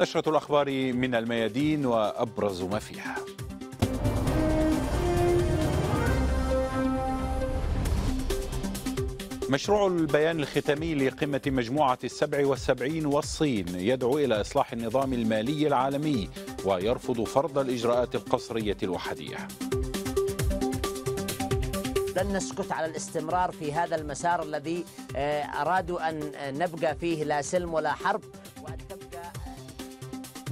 نشرة الأخبار من الميادين وأبرز ما فيها مشروع البيان الختامي لقمة مجموعة السبع والسبعين والصين يدعو إلى إصلاح النظام المالي العالمي ويرفض فرض الإجراءات القصرية الوحدية لن نسكت على الاستمرار في هذا المسار الذي آه، أرادوا أن نبقى فيه لا سلم ولا حرب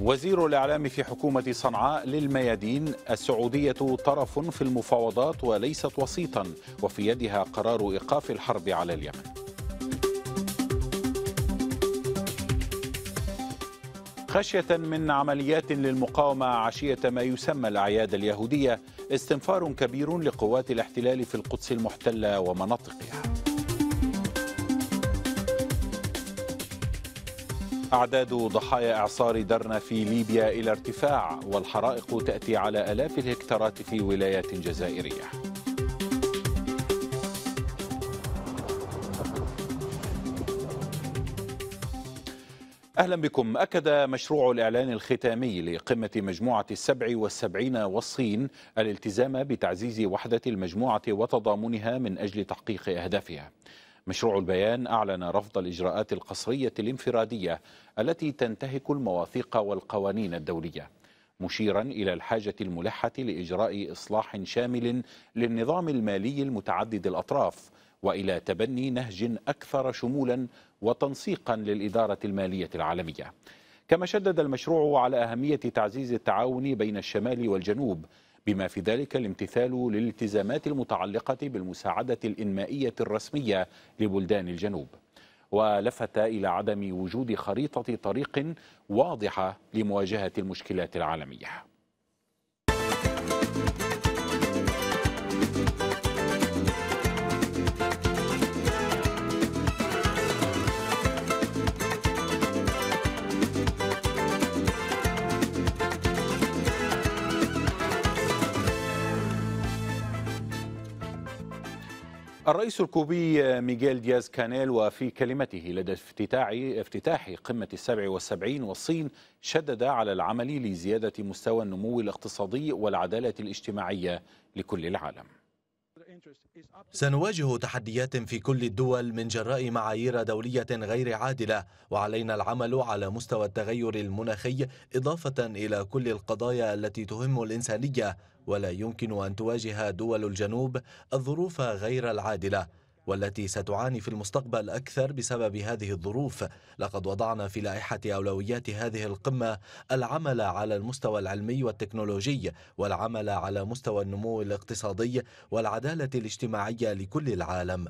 وزير الإعلام في حكومة صنعاء للميادين السعودية طرف في المفاوضات وليست وسيطا وفي يدها قرار إيقاف الحرب على اليمن خشية من عمليات للمقاومة عشية ما يسمى الأعياد اليهودية استنفار كبير لقوات الاحتلال في القدس المحتلة ومناطقها أعداد ضحايا إعصار درنا في ليبيا إلى ارتفاع والحرائق تأتي على آلاف الهكتارات في ولايات جزائرية أهلا بكم أكد مشروع الإعلان الختامي لقمة مجموعة السبع والسبعين والصين الالتزام بتعزيز وحدة المجموعة وتضامنها من أجل تحقيق أهدافها مشروع البيان أعلن رفض الإجراءات القصرية الانفرادية التي تنتهك المواثيق والقوانين الدولية مشيرا إلى الحاجة الملحة لإجراء إصلاح شامل للنظام المالي المتعدد الأطراف وإلى تبني نهج أكثر شمولا وتنسيقا للإدارة المالية العالمية كما شدد المشروع على أهمية تعزيز التعاون بين الشمال والجنوب بما في ذلك الامتثال للالتزامات المتعلقة بالمساعدة الإنمائية الرسمية لبلدان الجنوب ولفت إلى عدم وجود خريطة طريق واضحة لمواجهة المشكلات العالمية الرئيس الكوبي ميغيل دياز كانيل وفي كلمته لدى افتتاح افتتاح قمة السبع والسبعين والصين شدد على العمل لزيادة مستوى النمو الاقتصادي والعدالة الاجتماعية لكل العالم سنواجه تحديات في كل الدول من جراء معايير دولية غير عادلة وعلينا العمل على مستوى التغير المناخي إضافة إلى كل القضايا التي تهم الإنسانية ولا يمكن أن تواجه دول الجنوب الظروف غير العادلة والتي ستعاني في المستقبل أكثر بسبب هذه الظروف لقد وضعنا في لائحة أولويات هذه القمة العمل على المستوى العلمي والتكنولوجي والعمل على مستوى النمو الاقتصادي والعدالة الاجتماعية لكل العالم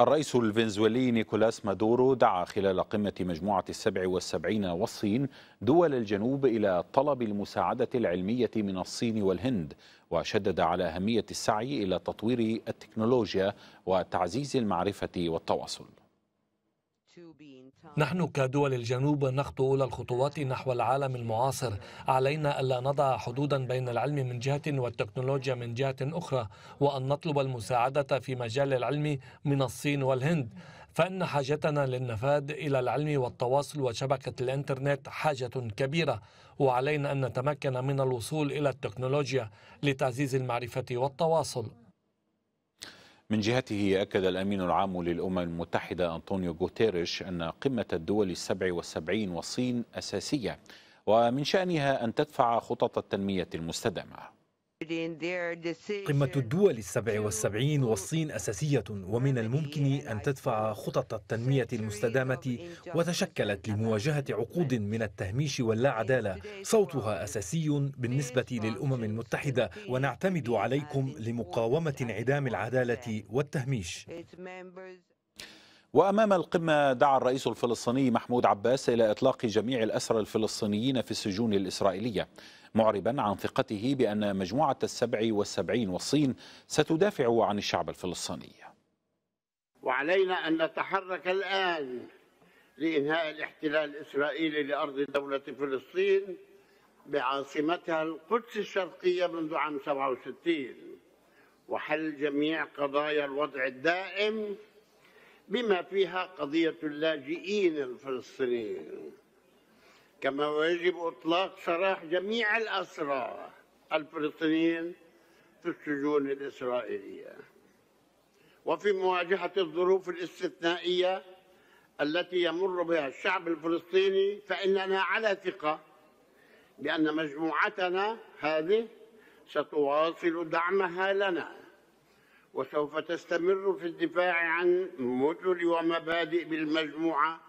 الرئيس الفنزويلي نيكولاس مادورو دعا خلال قمة مجموعة السبع والسبعين والصين دول الجنوب إلى طلب المساعدة العلمية من الصين والهند وشدد على أهمية السعي إلى تطوير التكنولوجيا وتعزيز المعرفة والتواصل نحن كدول الجنوب نخطو أولى الخطوات نحو العالم المعاصر علينا ألا نضع حدودا بين العلم من جهة والتكنولوجيا من جهة أخرى وأن نطلب المساعدة في مجال العلم من الصين والهند فإن حاجتنا للنفاذ إلى العلم والتواصل وشبكة الإنترنت حاجة كبيرة وعلينا أن نتمكن من الوصول إلى التكنولوجيا لتعزيز المعرفة والتواصل من جهته أكد الأمين العام للأمم المتحدة أنطونيو غوتيريش أن قمة الدول السبع والسبعين والصين أساسية ومن شأنها أن تدفع خطط التنمية المستدامة قمة الدول السبع والسبعين والصين أساسية ومن الممكن e أن تدفع خطط التنمية المستدامة وتشكلت لمواجهة عقود من التهميش واللاعدالة صوتها أساسي بالنسبة للأمم المتحدة ونعتمد عليكم لمقاومة انعدام العدالة والتهميش وأمام القمة دعا الرئيس الفلسطيني محمود عباس إلى إطلاق جميع الأسرى الفلسطينيين في السجون الإسرائيلية معربا عن ثقته بأن مجموعة السبع والسبعين والصين ستدافع عن الشعب الفلسطيني وعلينا أن نتحرك الآن لإنهاء الاحتلال الإسرائيلي لأرض دولة فلسطين بعاصمتها القدس الشرقية منذ عام 67 وحل جميع قضايا الوضع الدائم بما فيها قضية اللاجئين الفلسطينيين كما ويجب إطلاق سراح جميع الأسرى الفلسطينيين في السجون الإسرائيلية وفي مواجهة الظروف الاستثنائية التي يمر بها الشعب الفلسطيني فإننا على ثقة بأن مجموعتنا هذه ستواصل دعمها لنا وسوف تستمر في الدفاع عن مدن ومبادئ بالمجموعة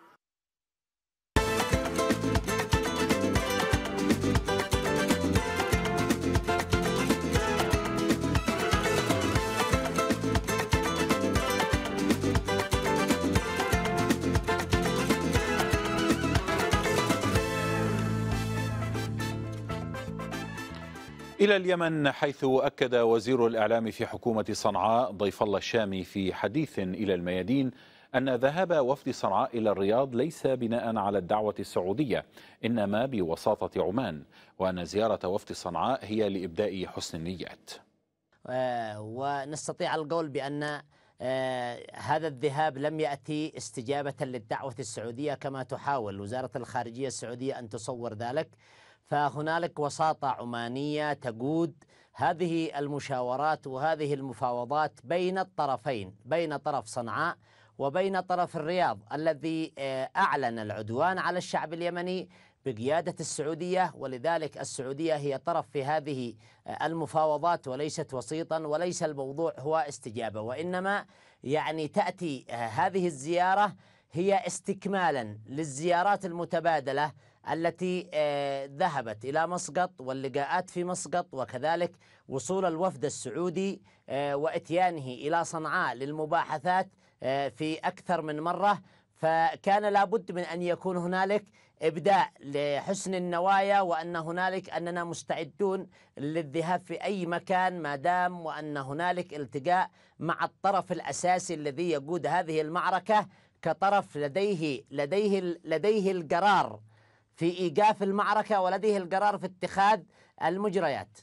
إلى اليمن حيث أكد وزير الإعلام في حكومة صنعاء ضيف الله الشامي في حديث إلى الميادين أن ذهاب وفد صنعاء إلى الرياض ليس بناء على الدعوة السعودية إنما بوساطة عمان وأن زيارة وفد صنعاء هي لإبداء حسن النيات آه، ونستطيع القول بأن آه، هذا الذهاب لم يأتي استجابة للدعوة السعودية كما تحاول وزارة الخارجية السعودية أن تصور ذلك فهنالك وساطة عمانية تقود هذه المشاورات وهذه المفاوضات بين الطرفين بين طرف صنعاء وبين طرف الرياض الذي آه، أعلن العدوان على الشعب اليمني بقيادة السعودية ولذلك السعودية هي طرف في هذه آه، المفاوضات وليست وسيطا وليس الموضوع هو استجابة وإنما يعني تأتي آه، هذه الزيارة هي استكمالا للزيارات المتبادلة التي آه، ذهبت إلى مسقط واللقاءات في مسقط وكذلك وصول الوفد السعودي آه، وإتيانه إلى صنعاء للمباحثات آه، في أكثر من مرة فكان لابد من أن يكون هنالك إبداء لحسن النوايا وأن هنالك أننا مستعدون للذهاب في أي مكان ما دام وأن هنالك التقاء مع الطرف الأساسي الذي يقود هذه المعركة كطرف لديه لديه لديه القرار في إيقاف المعركة ولديه القرار في اتخاذ المجريات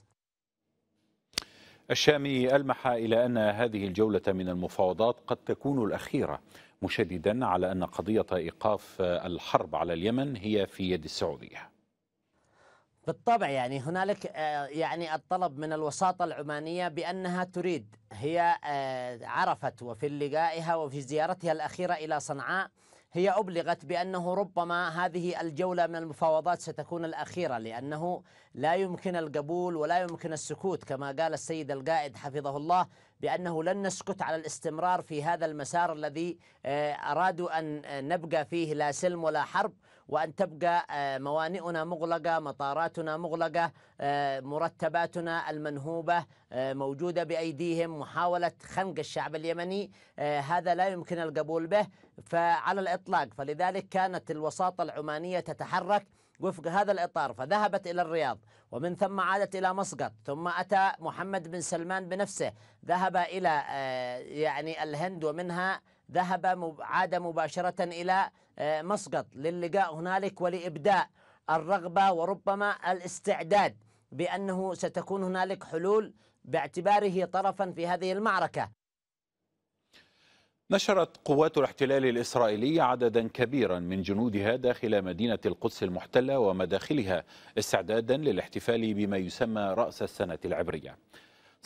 الشامي ألمح إلى أن هذه الجولة من المفاوضات قد تكون الأخيرة مشددا على أن قضية إيقاف الحرب على اليمن هي في يد السعودية بالطبع يعني هنالك آه، يعني الطلب من الوساطة العمانية بأنها تريد هي آه، عرفت وفي لقائها وفي زيارتها الأخيرة إلى صنعاء هي أبلغت بأنه ربما هذه الجولة من المفاوضات ستكون الأخيرة لأنه لا يمكن القبول ولا يمكن السكوت كما قال السيد القائد حفظه الله بأنه لن نسكت على الاستمرار في هذا المسار الذي آه، أرادوا أن نبقى فيه لا سلم ولا حرب وأن تبقى آه، موانئنا مغلقة مطاراتنا مغلقة آه، مرتباتنا المنهوبة آه، موجودة بأيديهم محاولة خنق الشعب اليمني هذا لا يمكن القبول به فعلى الإطلاق فلذلك كانت الوساطة العمانية تتحرك وفق هذا الإطار فذهبت إلى الرياض ومن ثم عادت إلى مسقط ثم أتى محمد بن سلمان بنفسه ذهب إلى يعني الهند ومنها ذهب عاد مباشرة إلى آه، مسقط للقاء هنالك ولإبداء الرغبة وربما الاستعداد بأنه ستكون هنالك حلول باعتباره طرفا في هذه المعركة نشرت قوات الاحتلال الإسرائيلي عددا كبيرا من جنودها داخل مدينة القدس المحتلة ومداخلها استعدادا للاحتفال بما يسمى رأس السنة العبرية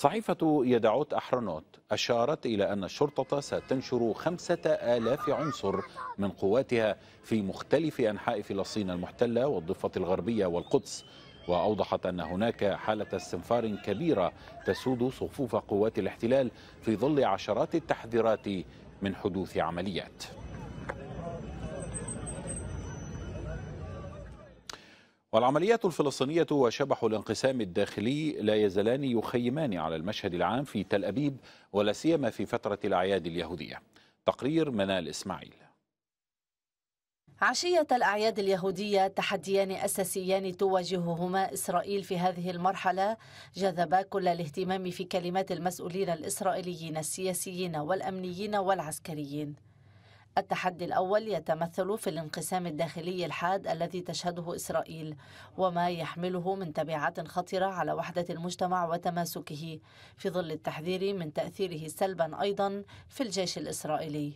صحيفة يدعوت أحرنوت أشارت إلى أن الشرطة ستنشر خمسة آلاف عنصر من قواتها في مختلف أنحاء فلسطين المحتلة والضفة الغربية والقدس وأوضحت أن هناك حالة استنفار كبيرة تسود صفوف قوات الاحتلال في ظل عشرات التحذيرات من حدوث عمليات والعمليات الفلسطينية وشبح الانقسام الداخلي لا يزالان يخيمان على المشهد العام في تل أبيب ولا سيما في فترة الأعياد اليهودية تقرير منال إسماعيل عشية الأعياد اليهودية تحديان أساسيان تواجههما إسرائيل في هذه المرحلة جذبا كل الاهتمام في كلمات المسؤولين الإسرائيليين السياسيين والأمنيين والعسكريين التحدي الأول يتمثل في الانقسام الداخلي الحاد الذي تشهده إسرائيل وما يحمله من تبعات خطرة على وحدة المجتمع وتماسكه في ظل التحذير من تأثيره سلبا أيضا في الجيش الإسرائيلي.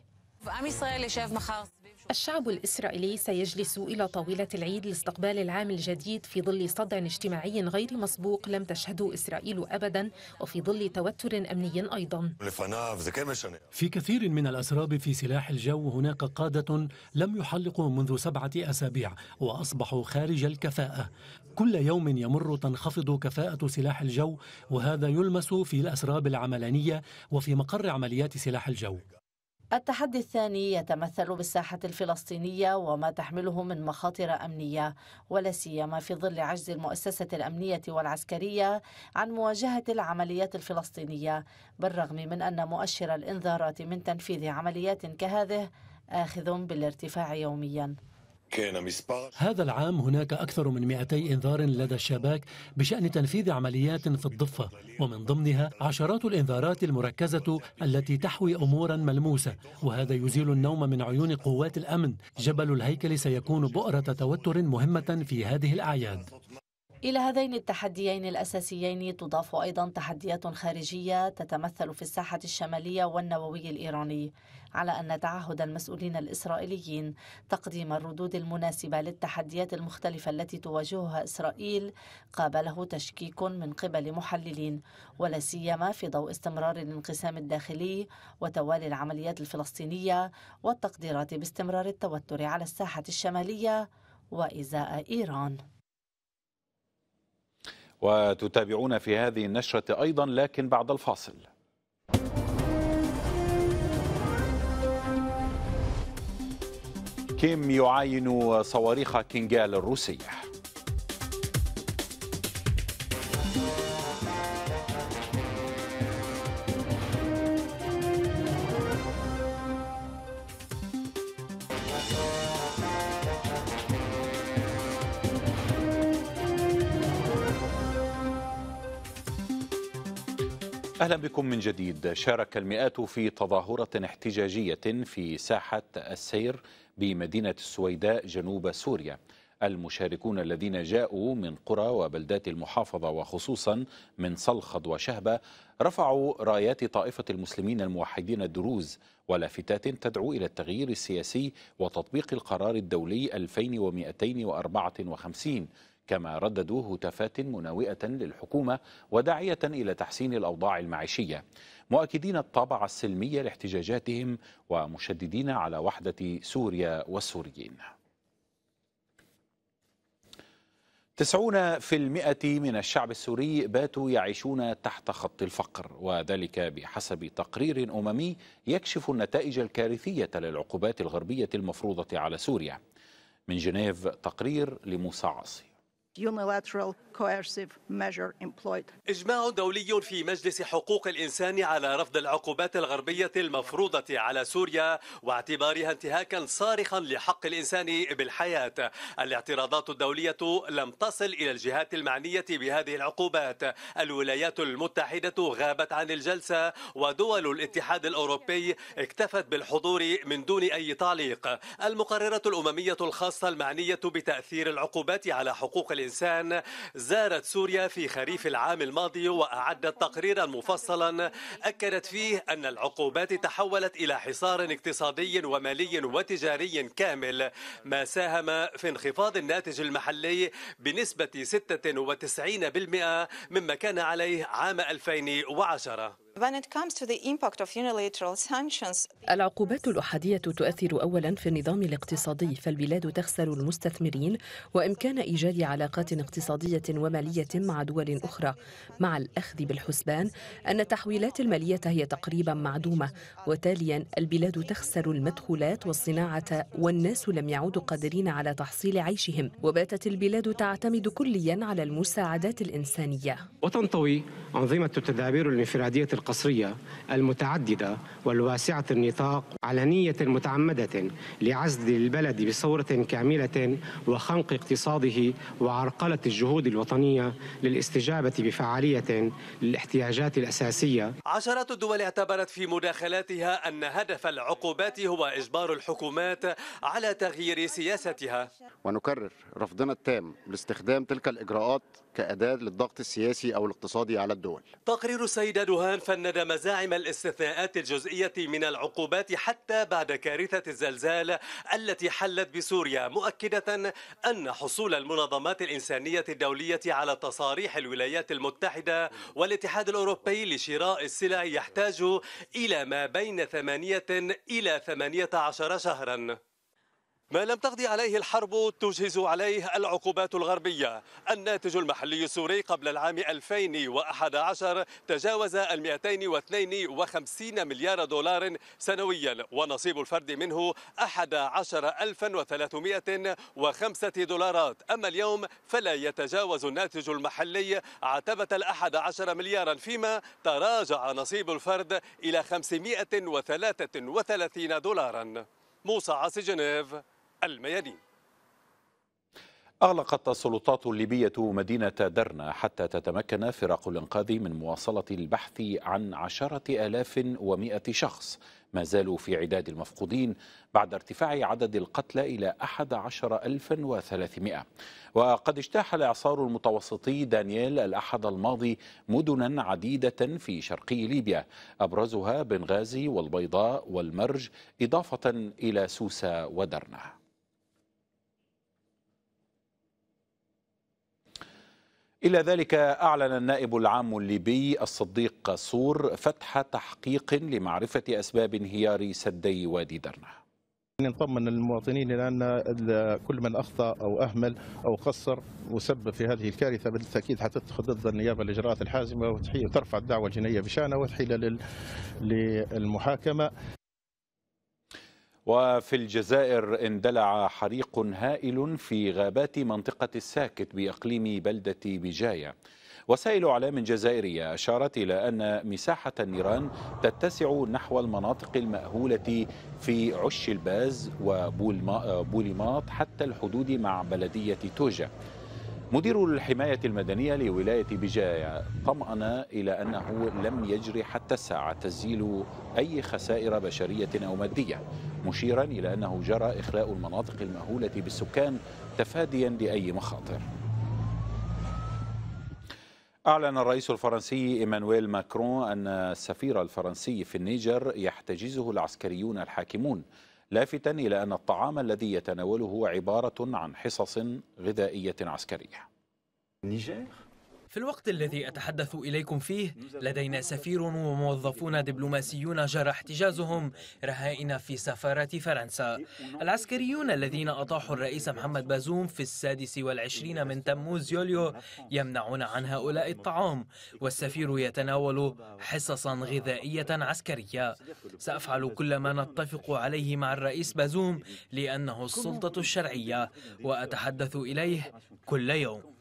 الشعب الإسرائيلي سيجلس إلى طاولة العيد لاستقبال العام الجديد في ظل صدع اجتماعي غير مسبوق لم تشهده إسرائيل أبدا وفي ظل توتر أمني أيضا في كثير من الأسراب في سلاح الجو هناك قادة لم يحلقوا منذ سبعة أسابيع وأصبحوا خارج الكفاءة كل يوم يمر تنخفض كفاءة سلاح الجو وهذا يلمس في الأسراب العملانية وفي مقر عمليات سلاح الجو التحدي الثاني يتمثل بالساحة الفلسطينية وما تحمله من مخاطر أمنية ولا سيما في ظل عجز المؤسسة الأمنية والعسكرية عن مواجهة العمليات الفلسطينية بالرغم من أن مؤشر الإنذارات من تنفيذ عمليات كهذه آخذ بالارتفاع يومياً هذا العام هناك أكثر من 200 إنذار لدى الشباك بشأن تنفيذ عمليات في الضفة ومن ضمنها عشرات الإنذارات المركزة التي تحوي أمورا ملموسة وهذا يزيل النوم من عيون قوات الأمن جبل الهيكل سيكون بؤرة توتر مهمة في هذه الأعياد إلى هذين التحديين الأساسيين تضاف أيضا تحديات خارجية تتمثل في الساحة الشمالية والنووي الإيراني على أن تعهد المسؤولين الإسرائيليين تقديم الردود المناسبة للتحديات المختلفة التي تواجهها إسرائيل قابله تشكيك من قبل محللين ولا سيما في ضوء استمرار الانقسام الداخلي وتوالي العمليات الفلسطينية والتقديرات باستمرار التوتر على الساحة الشمالية وإزاء إيران وتتابعون في هذه النشرة أيضا لكن بعد الفاصل كيم يعاين صواريخ كينجال الروسيه أهلا بكم من جديد شارك المئات في تظاهرة احتجاجية في ساحة السير بمدينة السويداء جنوب سوريا المشاركون الذين جاءوا من قرى وبلدات المحافظة وخصوصا من صلخد وشهبة رفعوا رايات طائفة المسلمين الموحدين الدروز ولافتات تدعو إلى التغيير السياسي وتطبيق القرار الدولي 2254 كما رددوا هتافات مناوئة للحكومة وداعية إلى تحسين الأوضاع المعيشية مؤكدين الطابع السلمي لاحتجاجاتهم ومشددين على وحدة سوريا والسوريين تسعون في المئة من الشعب السوري باتوا يعيشون تحت خط الفقر وذلك بحسب تقرير أممي يكشف النتائج الكارثية للعقوبات الغربية المفروضة على سوريا من جنيف تقرير لموسى عاصي unilateral coercive measure employed. إجماع دولي في مجلس حقوق الإنسان على رفض العقوبات الغربية المفروضة على سوريا واعتبارها انتهاكا صارخا لحق الإنسان بالحياة. الاعتراضات الدولية لم تصل إلى الجهات المعنية بهذه العقوبات. الولايات المتحدة غابت عن الجلسة ودول الاتحاد الأوروبي اكتفت بالحضور من دون أي تعليق. المقررة الأممية الخاصة المعنية بتأثير العقوبات على حقوق الإنسان الإنسان زارت سوريا في خريف العام الماضي وأعدت تقريرا مفصلا أكدت فيه أن العقوبات تحولت إلى حصار اقتصادي ومالي وتجاري كامل ما ساهم في انخفاض الناتج المحلي بنسبة 96% مما كان عليه عام 2010 العقوبات الأحادية تؤثر أولا في النظام الاقتصادي فالبلاد تخسر المستثمرين وإمكان إيجاد علاقات اقتصادية ومالية مع دول أخرى مع الأخذ بالحسبان أن التحويلات المالية هي تقريبا معدومة وتاليا البلاد تخسر المدخولات والصناعة والناس لم يعودوا قادرين على تحصيل عيشهم وباتت البلاد تعتمد كليا على المساعدات الإنسانية وتنطوي أنظمة التدابير الانفرادية القصرية المتعددة والواسعة النطاق على نية متعمدة لعزل البلد بصورة كاملة وخنق اقتصاده وعرقلة الجهود الوطنية للاستجابة بفعالية للاحتياجات الأساسية عشرات الدول اعتبرت في مداخلاتها أن هدف العقوبات هو إجبار الحكومات على تغيير سياستها ونكرر رفضنا التام لاستخدام تلك الإجراءات كأداة للضغط السياسي أو الاقتصادي على الدول تقرير السيدة دهان فند مزاعم الاستثناءات الجزئية من العقوبات حتى بعد كارثة الزلزال التي حلت بسوريا مؤكدة أن حصول المنظمات الإنسانية الدولية على تصاريح الولايات المتحدة والاتحاد الأوروبي لشراء السلع يحتاج إلى ما بين ثمانية إلى ثمانية عشر شهرا ما لم تقضي عليه الحرب تجهز عليه العقوبات الغربية الناتج المحلي السوري قبل العام 2011 تجاوز ال 252 مليار دولار سنويا ونصيب الفرد منه 11305 دولارات أما اليوم فلا يتجاوز الناتج المحلي عتبة ال 11 مليارا فيما تراجع نصيب الفرد إلى 533 دولارا موسى عاصي جنيف الميادين أغلقت السلطات الليبية مدينة درنا حتى تتمكن فرق الإنقاذ من مواصلة البحث عن عشرة آلاف ومائة شخص ما زالوا في عداد المفقودين بعد ارتفاع عدد القتلى إلى أحد عشر ألفا وثلاثمائة وقد اجتاح الإعصار المتوسطي دانييل الأحد الماضي مدنا عديدة في شرقي ليبيا أبرزها بنغازي والبيضاء والمرج إضافة إلى سوسة ودرنا إلى ذلك أعلن النائب العام الليبي الصديق قاسور فتح تحقيق لمعرفة أسباب انهيار سدي وادي درنه نطمن المواطنين لان كل من اخطا او اهمل او قصر وسبب في هذه الكارثه بالتاكيد حتتخذ ضد النيابه الاجراءات الحازمه وترفع الدعوه الجنائيه بشانه وتحيل للمحاكمه وفي الجزائر اندلع حريق هائل في غابات منطقة الساكت بإقليم بلدة بجاية وسائل أعلام جزائرية أشارت إلى أن مساحة النيران تتسع نحو المناطق المأهولة في عش الباز وبولماط حتى الحدود مع بلدية توجة مدير الحماية المدنية لولاية بجاية طمأن إلى أنه لم يجري حتى الساعة تسجيل أي خسائر بشرية أو مادية مشيرا إلى أنه جرى إخلاء المناطق المهولة بالسكان تفاديا لأي مخاطر أعلن الرئيس الفرنسي إيمانويل ماكرون أن السفير الفرنسي في النيجر يحتجزه العسكريون الحاكمون لافتا إلى أن الطعام الذي يتناوله هو عبارة عن حصص غذائية عسكرية نيجير في الوقت الذي أتحدث إليكم فيه لدينا سفير وموظفون دبلوماسيون جرى احتجازهم رهائن في سفارة فرنسا العسكريون الذين أطاحوا الرئيس محمد بازوم في السادس والعشرين من تموز يوليو يمنعون عن هؤلاء الطعام والسفير يتناول حصصا غذائية عسكرية سأفعل كل ما نتفق عليه مع الرئيس بازوم لأنه السلطة الشرعية وأتحدث إليه كل يوم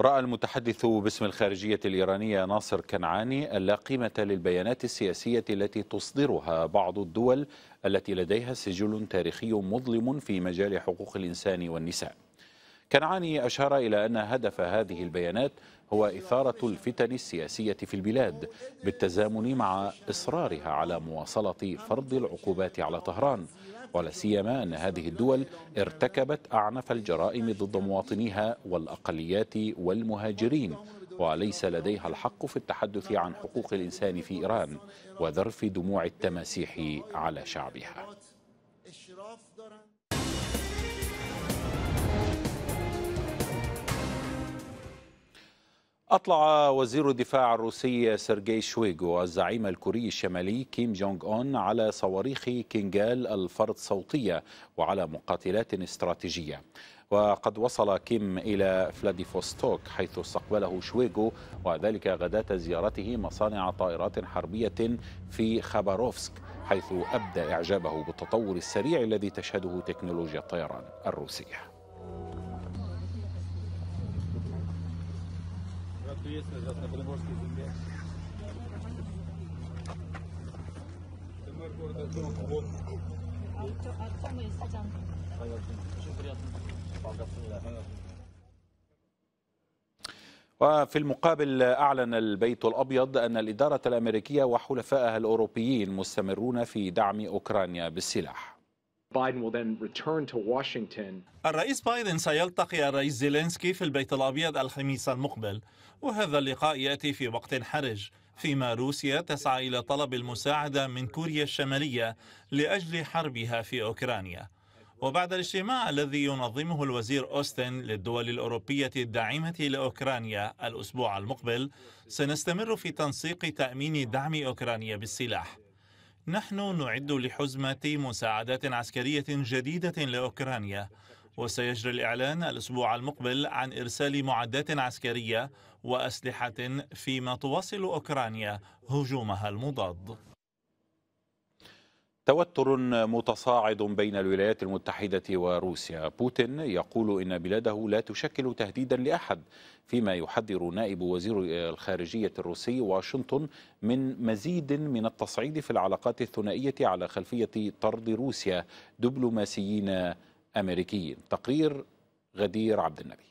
رأى المتحدث باسم الخارجية الإيرانية ناصر كنعاني ألا قيمة للبيانات السياسية التي تصدرها بعض الدول التي لديها سجل تاريخي مظلم في مجال حقوق الإنسان والنساء كنعاني أشار إلى أن هدف هذه البيانات هو إثارة الفتن السياسية في البلاد بالتزامن مع إصرارها على مواصلة فرض العقوبات على طهران ولا سيما أن هذه الدول ارتكبت أعنف الجرائم ضد مواطنيها والأقليات والمهاجرين وليس لديها الحق في التحدث عن حقوق الإنسان في إيران وذرف دموع التماسيح على شعبها أطلع وزير الدفاع الروسي سيرجي شويغو الزعيم الكوري الشمالي كيم جونغ أون على صواريخ كينجال الفرد صوتية وعلى مقاتلات استراتيجية وقد وصل كيم إلى فلاديفوستوك حيث استقبله شويغو وذلك غداة زيارته مصانع طائرات حربية في خاباروفسك حيث أبدى إعجابه بالتطور السريع الذي تشهده تكنولوجيا الطيران الروسية здесь лежат на Приморской земле. Это мэр города Очень приятно. وفي المقابل أعلن البيت الأبيض أن الإدارة الأمريكية وحلفائها الأوروبيين مستمرون في دعم أوكرانيا بالسلاح الرئيس بايدن سيلتقي الرئيس زيلينسكي في البيت الأبيض الخميس المقبل وهذا اللقاء يأتي في وقت حرج فيما روسيا تسعى إلى طلب المساعدة من كوريا الشمالية لأجل حربها في أوكرانيا وبعد الاجتماع الذي ينظمه الوزير أوستن للدول الأوروبية الداعمة لأوكرانيا الأسبوع المقبل سنستمر في تنسيق تأمين دعم أوكرانيا بالسلاح نحن نعد لحزمة مساعدات عسكرية جديدة لأوكرانيا وسيجري الإعلان الأسبوع المقبل عن إرسال معدات عسكرية وأسلحة فيما تواصل أوكرانيا هجومها المضاد توتر متصاعد بين الولايات المتحدة وروسيا بوتين يقول إن بلاده لا تشكل تهديدا لأحد فيما يحذر نائب وزير الخارجية الروسي واشنطن من مزيد من التصعيد في العلاقات الثنائية على خلفية طرد روسيا دبلوماسيين أمريكيين تقرير غدير عبد النبي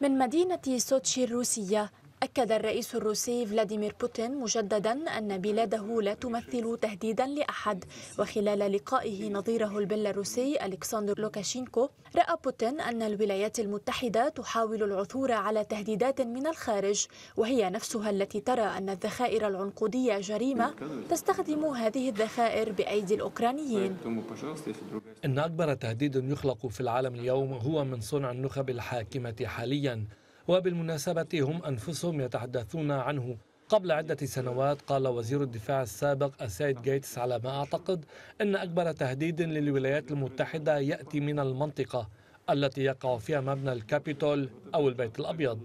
من مدينة سوتشي الروسية أكد الرئيس الروسي فلاديمير بوتين مجددا أن بلاده لا تمثل تهديدا لأحد وخلال لقائه نظيره البيلاروسي ألكسندر لوكاشينكو رأى بوتين أن الولايات المتحدة تحاول العثور على تهديدات من الخارج وهي نفسها التي ترى أن الذخائر العنقودية جريمة تستخدم هذه الذخائر بأيدي الأوكرانيين إن أكبر تهديد يخلق في العالم اليوم هو من صنع النخب الحاكمة حالياً وبالمناسبة هم أنفسهم يتحدثون عنه قبل عدة سنوات قال وزير الدفاع السابق السيد جيتس على ما أعتقد أن أكبر تهديد للولايات المتحدة يأتي من المنطقة التي يقع فيها مبنى الكابيتول أو البيت الأبيض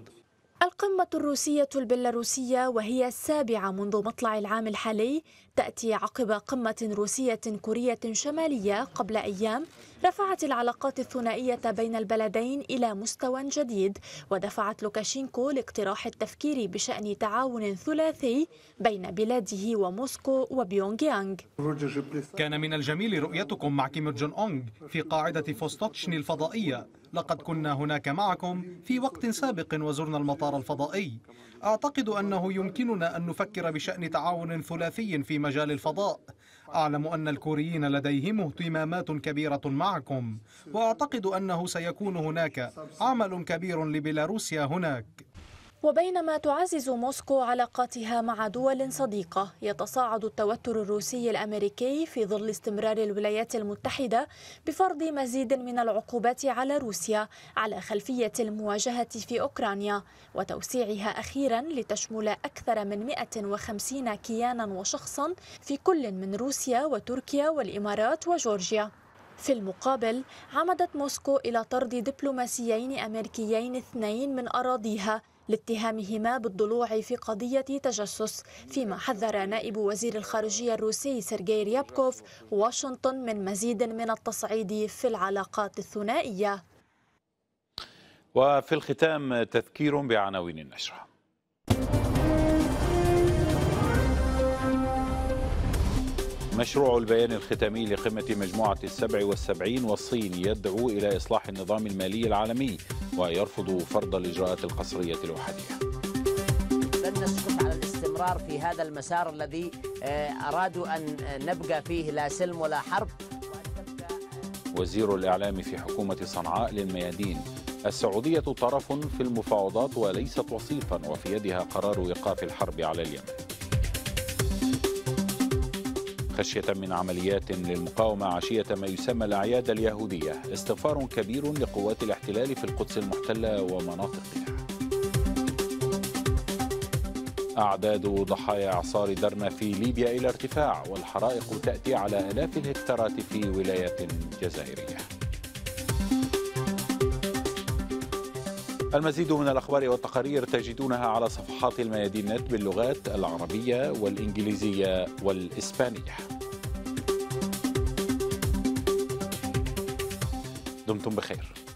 القمة الروسية البيلاروسية وهي السابعة منذ مطلع العام الحالي تأتي عقب قمة روسية كورية شمالية قبل أيام رفعت العلاقات الثنائية بين البلدين إلى مستوى جديد ودفعت لوكاشينكو لاقتراح التفكير بشأن تعاون ثلاثي بين بلاده وموسكو وبيونغ يانغ كان من الجميل رؤيتكم مع كيم جون أونغ في قاعدة فوستوتشني الفضائية لقد كنا هناك معكم في وقت سابق وزرنا المطار الفضائي أعتقد أنه يمكننا أن نفكر بشأن تعاون ثلاثي في مجال الفضاء أعلم أن الكوريين لديهم اهتمامات كبيرة معكم وأعتقد أنه سيكون هناك عمل كبير لبيلاروسيا هناك وبينما تعزز موسكو علاقاتها مع دول صديقة يتصاعد التوتر الروسي الأمريكي في ظل استمرار الولايات المتحدة بفرض مزيد من العقوبات على روسيا على خلفية المواجهة في أوكرانيا وتوسيعها أخيرا لتشمل أكثر من 150 كيانا وشخصا في كل من روسيا وتركيا والإمارات وجورجيا في المقابل عمدت موسكو إلى طرد دبلوماسيين أمريكيين اثنين من أراضيها لاتهامهما بالضلوع في قضية تجسس فيما حذر نائب وزير الخارجية الروسي سيرجي ريابكوف واشنطن من مزيد من التصعيد في العلاقات الثنائية وفي الختام تذكير بعناوين النشره مشروع البيان الختامي لقمة مجموعة السبع والسبعين والصين يدعو إلى إصلاح النظام المالي العالمي ويرفض فرض الإجراءات القصرية الوحدية لن نسكت على الاستمرار في هذا المسار الذي آه، أرادوا أن آه، نبقى فيه لا سلم ولا حرب وزير الإعلام في حكومة صنعاء للميادين السعودية طرف في المفاوضات وليست وصيفا وفي يدها قرار إيقاف الحرب على اليمن خشية من عمليات للمقاومة عشية ما يسمى الأعياد اليهودية استغفار كبير لقوات الاحتلال في القدس المحتلة ومناطقها أعداد ضحايا إعصار درنا في ليبيا إلى ارتفاع والحرائق تأتي على آلاف الهكتارات في ولايات جزائرية المزيد من الأخبار والتقارير تجدونها على صفحات الميادين نت باللغات العربية والإنجليزية والإسبانية دمتم بخير